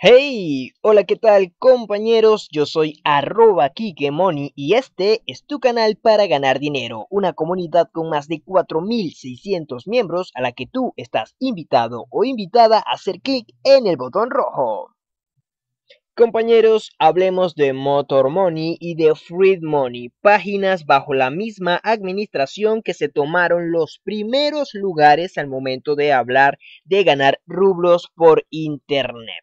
Hey, hola, ¿qué tal compañeros? Yo soy arroba y este es tu canal para ganar dinero, una comunidad con más de 4.600 miembros a la que tú estás invitado o invitada a hacer clic en el botón rojo. Compañeros, hablemos de Motor Money y de Free Money, páginas bajo la misma administración que se tomaron los primeros lugares al momento de hablar de ganar rublos por internet.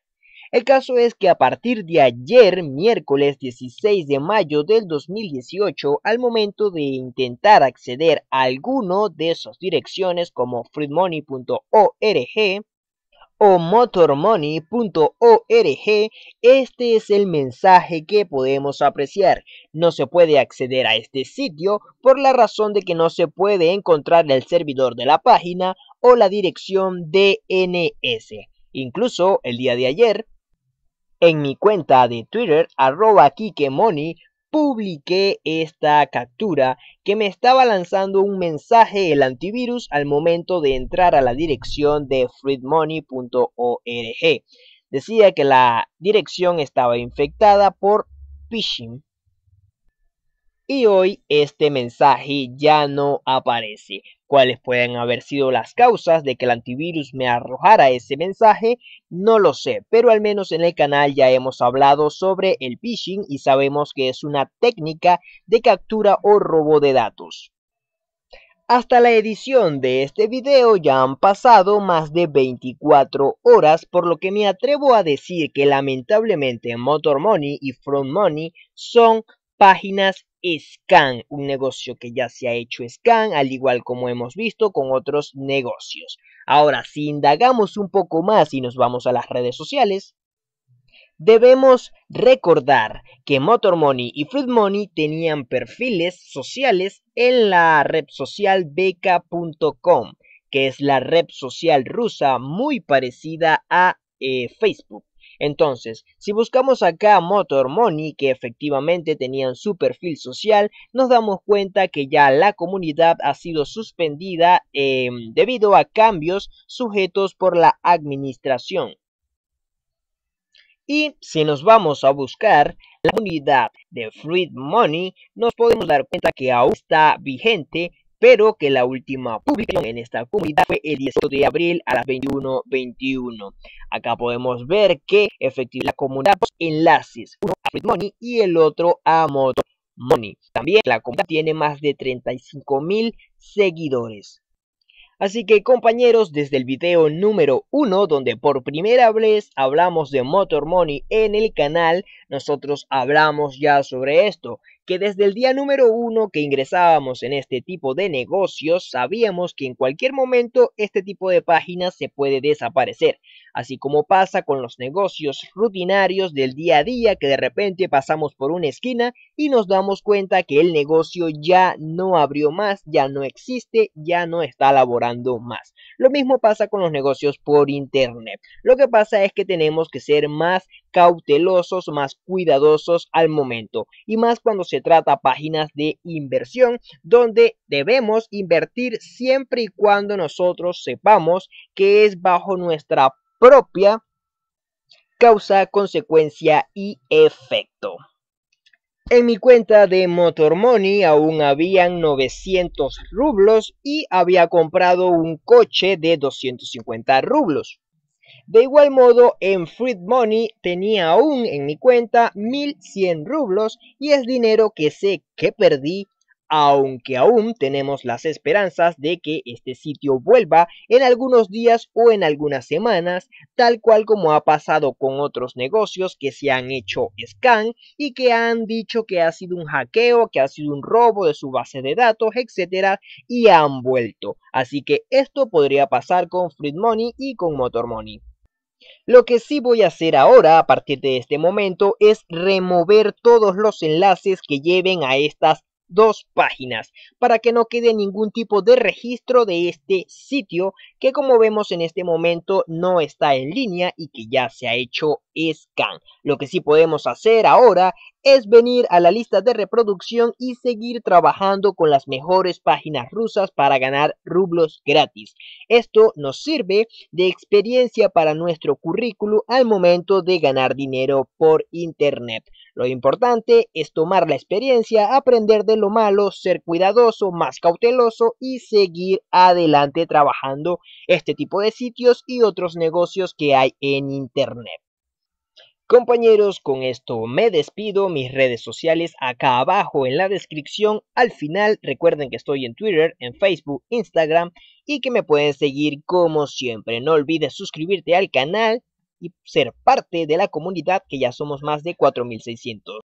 El caso es que a partir de ayer, miércoles 16 de mayo del 2018, al momento de intentar acceder a alguna de esas direcciones como freemoney.org o motormoney.org, este es el mensaje que podemos apreciar. No se puede acceder a este sitio por la razón de que no se puede encontrar el servidor de la página o la dirección DNS. Incluso el día de ayer, en mi cuenta de Twitter, arroba Kikemoni, publiqué esta captura que me estaba lanzando un mensaje el antivirus al momento de entrar a la dirección de freedmoney.org. Decía que la dirección estaba infectada por phishing y hoy este mensaje ya no aparece. Cuáles pueden haber sido las causas de que el antivirus me arrojara ese mensaje, no lo sé, pero al menos en el canal ya hemos hablado sobre el phishing y sabemos que es una técnica de captura o robo de datos. Hasta la edición de este video ya han pasado más de 24 horas, por lo que me atrevo a decir que lamentablemente Motor Money y Front Money son páginas Scan, un negocio que ya se ha hecho Scan, al igual como hemos visto con otros negocios. Ahora, si indagamos un poco más y nos vamos a las redes sociales, debemos recordar que Motor Money y Fruit Money tenían perfiles sociales en la red social beca.com, que es la red social rusa muy parecida a eh, Facebook. Entonces, si buscamos acá Motor Money, que efectivamente tenían su perfil social, nos damos cuenta que ya la comunidad ha sido suspendida em, debido a cambios sujetos por la administración. Y si nos vamos a buscar la comunidad de Fluid Money, nos podemos dar cuenta que aún está vigente pero que la última publicación en esta comunidad fue el 18 de abril a las 21.21. Acá podemos ver que efectivamente la comunidad dos enlaces, uno a Money y el otro a Motor Money. También la comunidad tiene más de 35 mil seguidores. Así que compañeros, desde el video número 1, donde por primera vez hablamos de Motor Money en el canal, nosotros hablamos ya sobre esto que desde el día número uno que ingresábamos en este tipo de negocios sabíamos que en cualquier momento este tipo de páginas se puede desaparecer, así como pasa con los negocios rutinarios del día a día que de repente pasamos por una esquina y nos damos cuenta que el negocio ya no abrió más, ya no existe, ya no está laborando más. Lo mismo pasa con los negocios por internet. Lo que pasa es que tenemos que ser más cautelosos, más cuidadosos al momento y más cuando se trata páginas de inversión donde debemos invertir siempre y cuando nosotros sepamos que es bajo nuestra propia causa, consecuencia y efecto. En mi cuenta de Motor Money aún habían 900 rublos y había comprado un coche de 250 rublos. De igual modo, en Free Money tenía aún en mi cuenta 1100 rublos y es dinero que sé que perdí aunque aún tenemos las esperanzas de que este sitio vuelva en algunos días o en algunas semanas, tal cual como ha pasado con otros negocios que se han hecho scan y que han dicho que ha sido un hackeo, que ha sido un robo de su base de datos, etcétera, y han vuelto. Así que esto podría pasar con Free Money y con Motor Money. Lo que sí voy a hacer ahora a partir de este momento es remover todos los enlaces que lleven a estas dos páginas para que no quede ningún tipo de registro de este sitio que como vemos en este momento no está en línea y que ya se ha hecho scan. Lo que sí podemos hacer ahora es venir a la lista de reproducción y seguir trabajando con las mejores páginas rusas para ganar rublos gratis. Esto nos sirve de experiencia para nuestro currículo al momento de ganar dinero por internet. Lo importante es tomar la experiencia, aprender de lo malo, ser cuidadoso, más cauteloso y seguir adelante trabajando este tipo de sitios y otros negocios que hay en Internet. Compañeros, con esto me despido. Mis redes sociales acá abajo en la descripción. Al final, recuerden que estoy en Twitter, en Facebook, Instagram y que me pueden seguir como siempre. No olvides suscribirte al canal y ser parte de la comunidad que ya somos más de 4600.